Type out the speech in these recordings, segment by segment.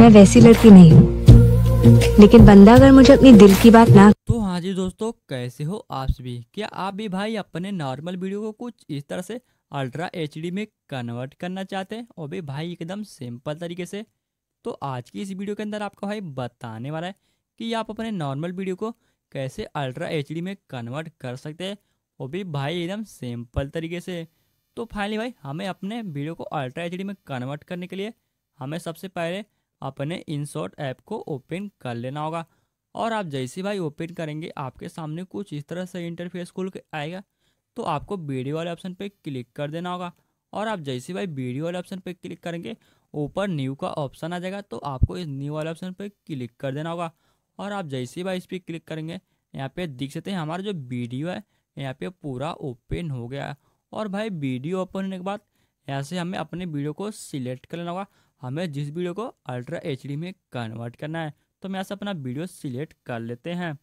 मैं वैसी लड़की नहीं हूँ लेकिन बंदा अगर मुझे अपनी दिल की बात ना तो हाँ जी दोस्तों कैसे हो आप भी क्या आप भी भाई अपने नॉर्मल वीडियो को कुछ इस तरह से अल्ट्रा एच में कन्वर्ट करना चाहते हैं और भी भाई एकदम सिंपल तरीके से तो आज की इस वीडियो के अंदर आपका भाई बताने वाला है कि आप अपने नॉर्मल वीडियो को कैसे अल्ट्रा एच में कन्वर्ट कर सकते हैं वो भी भाई एकदम सिंपल तरीके से तो फाइनली भाई हमें अपने वीडियो को अल्ट्रा एच में कन्वर्ट करने के लिए हमें सबसे पहले इन शॉर्ट ऐप को ओपन कर लेना होगा और आप जैसे भाई ओपन करेंगे आपके सामने कुछ इस तरह से इंटरफेस खुल के आएगा तो आपको वीडियो वाले ऑप्शन पर क्लिक कर देना होगा और आप जैसे भाई वीडियो वाले ऑप्शन पर क्लिक करेंगे ऊपर न्यू का ऑप्शन आ जाएगा तो आपको इस न्यू वाले ऑप्शन पर क्लिक कर देना होगा और आप जैसे भाई इस पर क्लिक करेंगे यहाँ पे देख सकते हैं हमारा जो वीडियो है यहाँ पे पूरा ओपन हो गया है और भाई वीडियो ओपन होने के बाद यहाँ से हमें अपने वीडियो को सिलेक्ट कर लेना होगा हमें जिस वीडियो को अल्ट्रा एच में कन्वर्ट करना है तो हम यहाँ से अपना वीडियो सिलेक्ट कर लेते हैं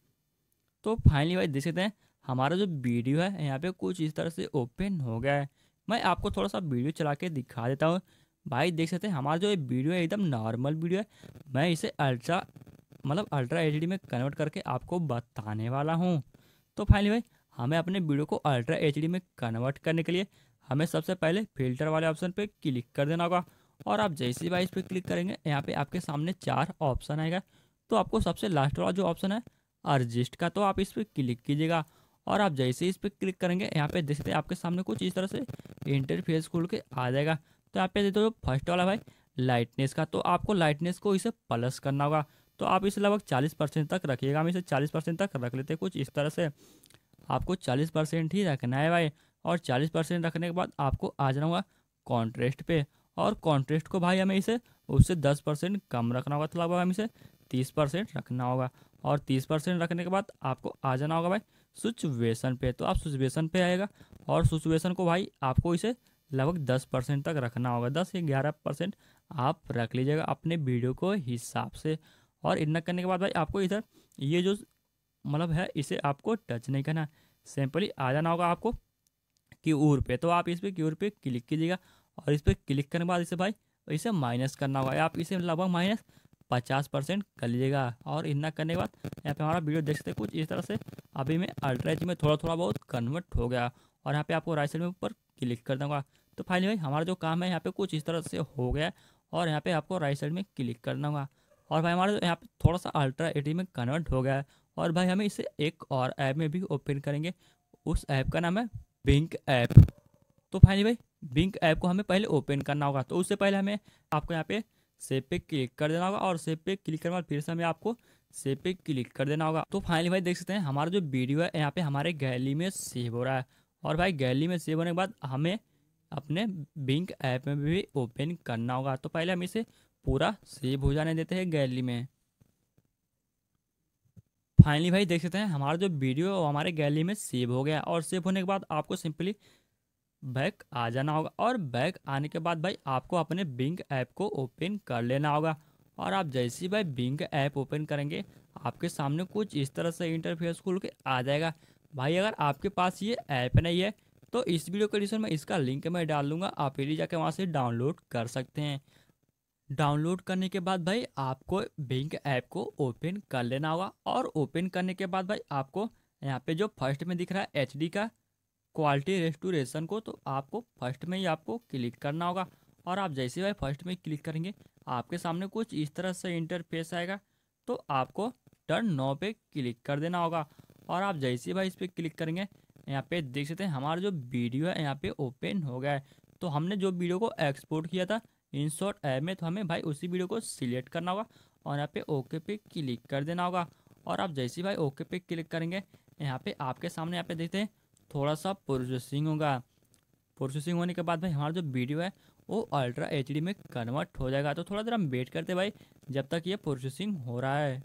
तो फाइनली भाई देख सकते हैं हमारा जो वीडियो है यहाँ पे कुछ इस तरह से ओपन हो गया है मैं आपको थोड़ा सा वीडियो चला के दिखा देता हूँ भाई देख सकते हैं हमारा जो ये वीडियो है एकदम नॉर्मल वीडियो है मैं इसे अल्ट्रा मतलब अल्ट्रा एच में कन्वर्ट करके आपको बताने वाला हूँ तो फाइनली भाई हमें अपने वीडियो को अल्ट्रा एच में कन्वर्ट करने के लिए हमें सबसे पहले फिल्टर वाले ऑप्शन पर क्लिक कर देना होगा और आप जैसे भाई इस पर क्लिक करेंगे यहाँ पे आपके सामने चार ऑप्शन आएगा तो आपको सबसे लास्ट वाला जो ऑप्शन है अर्जिस्ट का तो आप इस पर क्लिक कीजिएगा और आप जैसे इस पर क्लिक करेंगे यहाँ पे देखते हैं आपके सामने कुछ इस तरह से इंटरफेस खुल के आ जाएगा तो यहाँ पे देखते हो फर्स्ट वाला भाई लाइटनेस का तो आपको लाइटनेस को इसे प्लस करना होगा तो आप इसे लगभग चालीस परसेंट तक रखिएगा हम इसे चालीस परसेंट तक रख लेते हैं कुछ इस तरह से आपको चालीस परसेंट ही रखना है भाई और चालीस परसेंट रखने के बाद आपको आ जाना होगा कॉन्ट्रेस्ट पे और कॉन्ट्रेस्ट को भाई हमें इसे उससे दस परसेंट कम रखना होगा तो लगभग हमें इसे तीस परसेंट रखना होगा और तीस परसेंट रखने के बाद आपको आ जाना होगा भाई सिचुएसन पे तो आप सिचुएसन पे आएगा और सिचुएसन को भाई आपको इसे लगभग दस परसेंट तक रखना होगा दस या ग्यारह परसेंट आप रख लीजिएगा अपने वीडियो को हिसाब से और इतना करने के बाद भाई आपको इधर ये जो मतलब है इसे आपको टच नहीं करना सिंपली आ जाना होगा आपको क्यूर पे तो आप इस पर क्यूर पे क्लिक कीजिएगा और इस पर क्लिक करने के बाद इसे भाई इसे माइनस करना होगा आप इसे लगभग माइनस पचास परसेंट कर लीजिएगा और इतना करने के बाद यहाँ पे हमारा वीडियो देख सकते हैं कुछ इस तरह से अभी मैं अल्ट्राइज में थोड़ा थोड़ा बहुत कन्वर्ट हो गया और यहाँ पे आपको राइट साइड में ऊपर क्लिक कर दूँगा तो फाइनली भाई हमारा जो काम है यहाँ पे कुछ इस तरह से हो गया और यहाँ पे आपको राइट साइड में क्लिक करना होगा और भाई हमारा यहाँ पर थोड़ा सा अल्ट्रा एटी में कन्वर्ट हो गया है और भाई हमें इसे एक और ऐप में भी ओपन करेंगे उस ऐप का नाम है बिंक ऐप तो फाइनली भाई बिंक ऐप को हमें पहले ओपन करना होगा तो उससे पहले हमें आपको यहाँ पे सेव पे क्लिक कर देना होगा और सेव पे क्लिक करने के बाद फिर से हमें आपको सेव पे क्लिक कर देना होगा तो फाइनली भाई देख सकते हैं हमारा जो वीडियो है यहाँ पे हमारे गैली में सेव हो रहा है और भाई गैली में सेव होने के बाद हमें अपने बिंक ऐप में भी ओपन करना होगा तो पहले हम इसे पूरा सेव हो जाने देते हैं गैली में फाइनली भाई देख सकते हैं हमारा जो वीडियो है वो हमारे गैली में सेव हो गया और सेव होने के बाद आपको सिंपली बैक आ जाना होगा और बैक आने के बाद भाई आपको अपने बिंग ऐप को ओपन कर लेना होगा और आप जैसे ही भाई बिंग ऐप ओपन करेंगे आपके सामने कुछ इस तरह से इंटरफेस खुल के आ जाएगा भाई अगर आपके पास ये ऐप नहीं है तो इस वीडियो के डिस्क्रिप्शन में इसका लिंक मैं डाल दूँगा आप यदि जाके वहाँ से डाउनलोड कर सकते हैं डाउनलोड करने के बाद भाई आपको बैंक ऐप को ओपन कर लेना होगा और ओपन करने के बाद भाई आपको यहाँ पे जो फर्स्ट में दिख रहा है एच का क्वालिटी रेस्टोरेशन को तो आपको फर्स्ट में ही आपको क्लिक करना होगा और आप जैसे भाई फर्स्ट में क्लिक करेंगे आपके सामने कुछ इस तरह से इंटरफेस आएगा तो आपको टर्न नौ पे क्लिक कर देना होगा और आप जैसे भाई इस पर क्लिक करेंगे यहाँ पे देख सकते हैं हमारा जो वीडियो है यहाँ पे ओपन हो गया है तो हमने जो वीडियो को एक्सपोर्ट किया था इन शॉर्ट ऐप में तो हमें भाई उसी वीडियो को सिलेक्ट करना होगा और यहाँ पे ओके पे क्लिक कर देना होगा और आप जैसे भाई ओके पे क्लिक करेंगे यहाँ पे आपके सामने यहाँ पे देखते हैं थोड़ा सा प्रोसेसिंग होगा प्रोसेसिंग होने के बाद भाई हमारा जो वीडियो है वो अल्ट्रा एच में कन्वर्ट हो जाएगा तो थोड़ा देर हम वेट करते भाई जब तक ये प्रोसेसिंग हो रहा है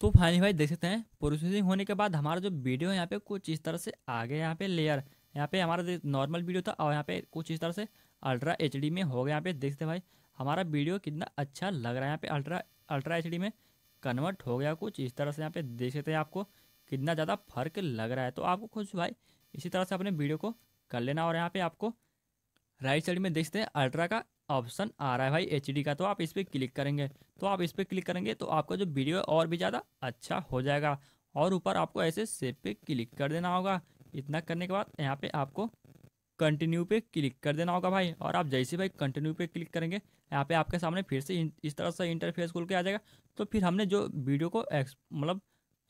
तो फाइनली भाई देख सकते हैं प्रोसेसिंग होने के बाद हमारा जो वीडियो है यहाँ पे कुछ इस तरह से आ गया यहाँ पे लेयर यहाँ पे हमारा नॉर्मल वीडियो था और यहाँ पे कुछ इस तरह से अल्ट्रा एच में हो गया यहाँ पे देखते भाई हमारा वीडियो कितना अच्छा लग रहा है यहाँ पे अल्ट्रा अल्ट्रा एच में कन्वर्ट हो गया कुछ इस तरह से यहाँ पे देख सकते हैं आपको कितना ज़्यादा फर्क लग रहा है तो आपको खुश भाई इसी तरह से अपने वीडियो को कर लेना और यहाँ पे आपको राइट साइड में देखते हैं अल्ट्रा का ऑप्शन आ रहा है भाई एच का तो आप इस पर क्लिक करेंगे तो आप इस पर क्लिक करेंगे तो आपका जो वीडियो है और भी ज़्यादा अच्छा हो जाएगा और ऊपर आपको ऐसे सेप पे क्लिक कर देना होगा इतना करने के बाद यहाँ पर आपको कंटिन्यू पे क्लिक कर देना होगा भाई और आप जैसे भाई कंटिन्यू पे क्लिक करेंगे यहाँ पे आपके सामने फिर से इस तरह से इंटरफेस खुल के आ जाएगा तो फिर हमने जो वीडियो को मतलब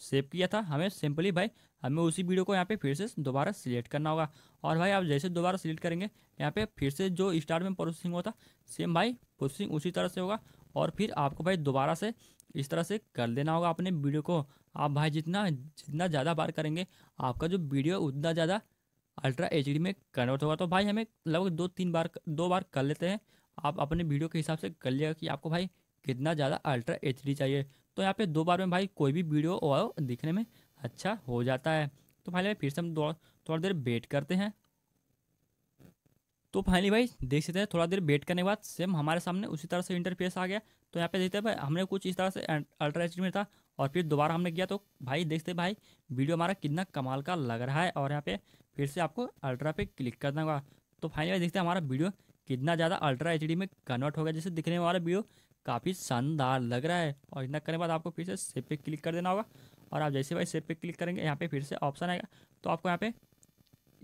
सेव किया था हमें सिंपली भाई हमें उसी वीडियो को यहाँ पे फिर से दोबारा सिलेक्ट करना होगा और भाई आप जैसे दोबारा सिलेक्ट करेंगे यहाँ पे फिर से जो स्टार्ट में प्रोसेसिंग होता सेम भाई प्रोसेसिंग उसी तरह से होगा और फिर आपको भाई दोबारा से इस तरह से कर देना होगा अपने वीडियो को आप भाई जितना जितना ज़्यादा बार करेंगे आपका जो वीडियो उतना ज़्यादा अल्ट्रा एच में कन्वर्ट होगा तो भाई हमें लगभग दो तीन बार दो बार कर लेते हैं आप अपने वीडियो के हिसाब से कर लिएगा कि आपको भाई कितना ज़्यादा अल्ट्रा एच चाहिए तो यहाँ पे दो बार में भाई कोई भी वीडियो और दिखने में अच्छा हो जाता है तो फाइनली फिर से हम थोड़ा देर वेट करते हैं तो फाइनली भाई देख सकते हैं थोड़ा देर वेट करने के बाद सेम हमारे सामने उसी तरह से इंटरफेस आ गया तो यहाँ पे देखते हैं भाई हमने कुछ इस तरह से अल्ट्रा अं, एच में था और फिर दोबारा हमने किया तो भाई देखते भाई वीडियो हमारा कितना कमाल का लग रहा है और यहाँ पे फिर से आपको अल्ट्रा पे क्लिक करना होगा तो फाइनली भाई देखते हैं हमारा वीडियो कितना ज़्यादा अल्ट्रा एच में कन्वर्ट हो गया जैसे दिखने वाला वीडियो काफ़ी शानदार लग रहा है और इतना करने के बाद आपको फिर से सेव पे क्लिक कर देना होगा और आप जैसे भाई सेव पे क्लिक करेंगे यहाँ पे फिर से ऑप्शन आएगा तो आपको यहाँ पे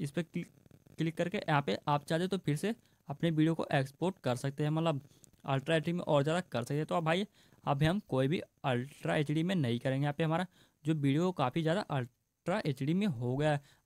इस पर क्लिक क्लिक करके यहाँ पे आप चाहते तो फिर से अपने वीडियो को एक्सपोर्ट कर सकते हैं मतलब अल्ट्रा एच में और ज़्यादा कर सकते हैं तो अब भाई अभी हम कोई भी अल्ट्रा एच में नहीं करेंगे यहाँ पर हमारा जो वीडियो काफ़ी ज़्यादा अल्ट्रा एच में हो गया है